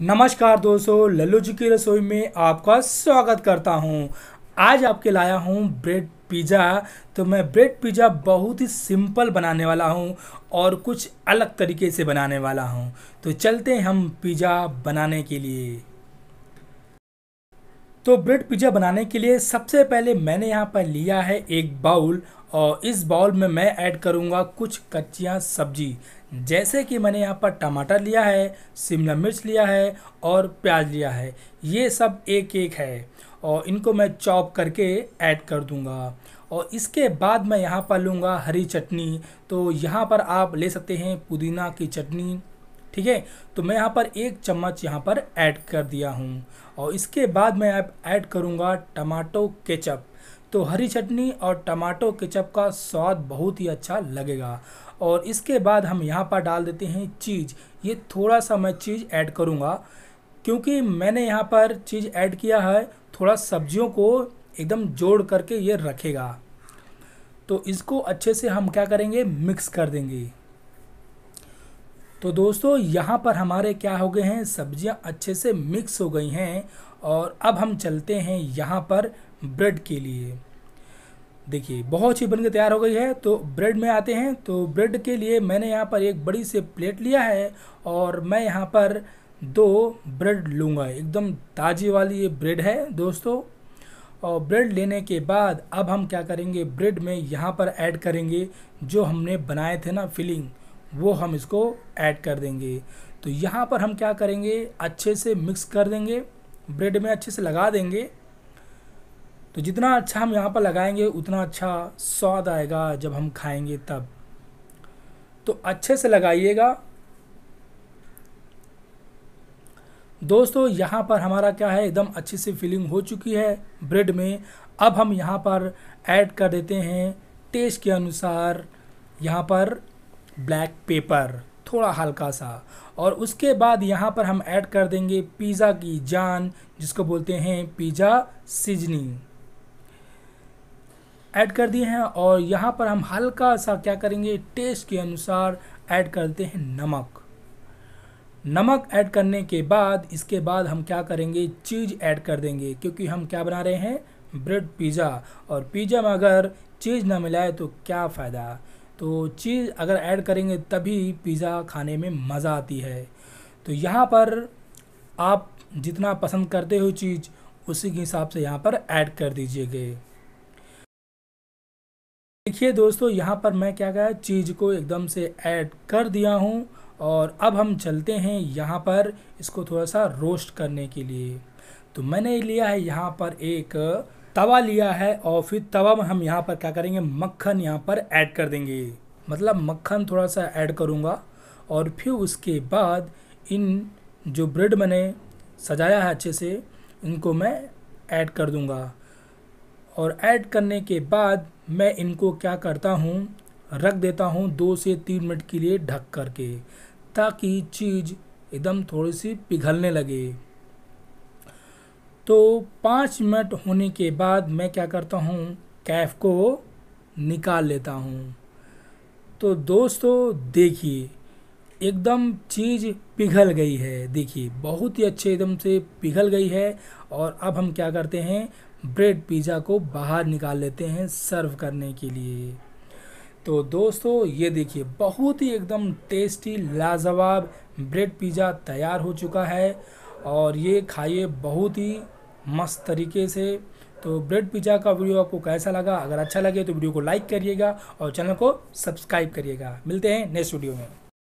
नमस्कार दोस्तों लल्लू जी की रसोई में आपका स्वागत करता हूं आज आपके लाया हूं ब्रेड पिज़्ज़ा तो मैं ब्रेड पिज़्ज़ा बहुत ही सिंपल बनाने वाला हूं और कुछ अलग तरीके से बनाने वाला हूं तो चलते हैं हम पिज़्ज़ा बनाने के लिए तो ब्रेड पिज़्ज़ा बनाने के लिए सबसे पहले मैंने यहाँ पर लिया है एक बाउल और इस बाउल में मैं ऐड करूँगा कुछ कच्चियाँ सब्जी जैसे कि मैंने यहाँ पर टमाटर लिया है शिमला मिर्च लिया है और प्याज लिया है ये सब एक एक है और इनको मैं चॉप करके ऐड कर दूँगा और इसके बाद मैं यहाँ पर लूँगा हरी चटनी तो यहाँ पर आप ले सकते हैं पुदीना की चटनी ठीक है तो मैं यहाँ पर एक चम्मच यहाँ पर ऐड कर दिया हूँ और इसके बाद मैं ऐड करूँगा टमाटो केचप तो हरी चटनी और टमाटो केचप का स्वाद बहुत ही अच्छा लगेगा और इसके बाद हम यहाँ पर डाल देते हैं चीज़ ये थोड़ा सा मैं चीज़ ऐड करूँगा क्योंकि मैंने यहाँ पर चीज़ ऐड किया है थोड़ा सब्जियों को एकदम जोड़ करके ये रखेगा तो इसको अच्छे से हम क्या करेंगे मिक्स कर देंगे तो दोस्तों यहाँ पर हमारे क्या हो गए हैं सब्जियाँ अच्छे से मिक्स हो गई हैं और अब हम चलते हैं यहाँ पर ब्रेड के लिए देखिए बहुत अच्छी बनकर तैयार हो गई है तो ब्रेड में आते हैं तो ब्रेड के लिए मैंने यहाँ पर एक बड़ी से प्लेट लिया है और मैं यहाँ पर दो ब्रेड लूँगा एकदम ताज़ी वाली ये ब्रेड है दोस्तों और ब्रेड लेने के बाद अब हम क्या करेंगे ब्रेड में यहाँ पर ऐड करेंगे जो हमने बनाए थे ना फिलिंग वो हम इसको ऐड कर देंगे तो यहाँ पर हम क्या करेंगे अच्छे से मिक्स कर देंगे ब्रेड में अच्छे से लगा देंगे तो जितना अच्छा हम यहाँ पर लगाएंगे उतना अच्छा स्वाद आएगा जब हम खाएंगे तब तो अच्छे से लगाइएगा दोस्तों यहाँ पर हमारा क्या है एकदम अच्छी सी फीलिंग हो चुकी है ब्रेड में अब हम यहाँ पर ऐड कर देते हैं टेस्ट के अनुसार यहाँ पर ब्लैक पेपर थोड़ा हल्का सा और उसके बाद यहाँ पर हम ऐड कर देंगे पिज़्ज़ा की जान जिसको बोलते हैं पिज़्ज़ा सीजनिंग ऐड कर दिए हैं और यहाँ पर हम हल्का सा क्या करेंगे टेस्ट के अनुसार ऐड करते हैं नमक नमक ऐड करने के बाद इसके बाद हम क्या करेंगे चीज़ ऐड कर देंगे क्योंकि हम क्या बना रहे हैं ब्रेड पिज़्ज़ा और पिज़्ज़ा में अगर चीज़ ना मिलाए तो क्या फ़ायदा तो चीज़ अगर ऐड करेंगे तभी पिज़्ज़ा खाने में मज़ा आती है तो यहाँ पर आप जितना पसंद करते हो चीज़ उसी के हिसाब से यहाँ पर ऐड कर दीजिएगा देखिए दोस्तों यहाँ पर मैं क्या गया चीज़ को एकदम से ऐड कर दिया हूँ और अब हम चलते हैं यहाँ पर इसको थोड़ा सा रोस्ट करने के लिए तो मैंने लिया है यहाँ पर एक तवा लिया है और फिर तवा में हम यहाँ पर क्या करेंगे मक्खन यहाँ पर ऐड कर देंगे मतलब मक्खन थोड़ा सा ऐड करूँगा और फिर उसके बाद इन जो ब्रेड मैंने सजाया है अच्छे से इनको मैं ऐड कर दूँगा और ऐड करने के बाद मैं इनको क्या करता हूँ रख देता हूँ दो से तीन मिनट के लिए ढक करके ताकि चीज़ एकदम थोड़ी सी पिघलने लगे तो पाँच मिनट होने के बाद मैं क्या करता हूँ कैफ को निकाल लेता हूँ तो दोस्तों देखिए एकदम चीज़ पिघल गई है देखिए बहुत ही अच्छे एकदम से पिघल गई है और अब हम क्या करते हैं ब्रेड पिज़्ज़ा को बाहर निकाल लेते हैं सर्व करने के लिए तो दोस्तों ये देखिए बहुत ही एकदम टेस्टी लाजवाब ब्रेड पिज़्ज़ा तैयार हो चुका है और ये खाइए बहुत ही मस्त तरीके से तो ब्रेड पिज़्ज़ा का वीडियो आपको कैसा लगा अगर अच्छा लगे तो वीडियो को लाइक करिएगा और चैनल को सब्सक्राइब करिएगा मिलते हैं नेक्स्ट वीडियो में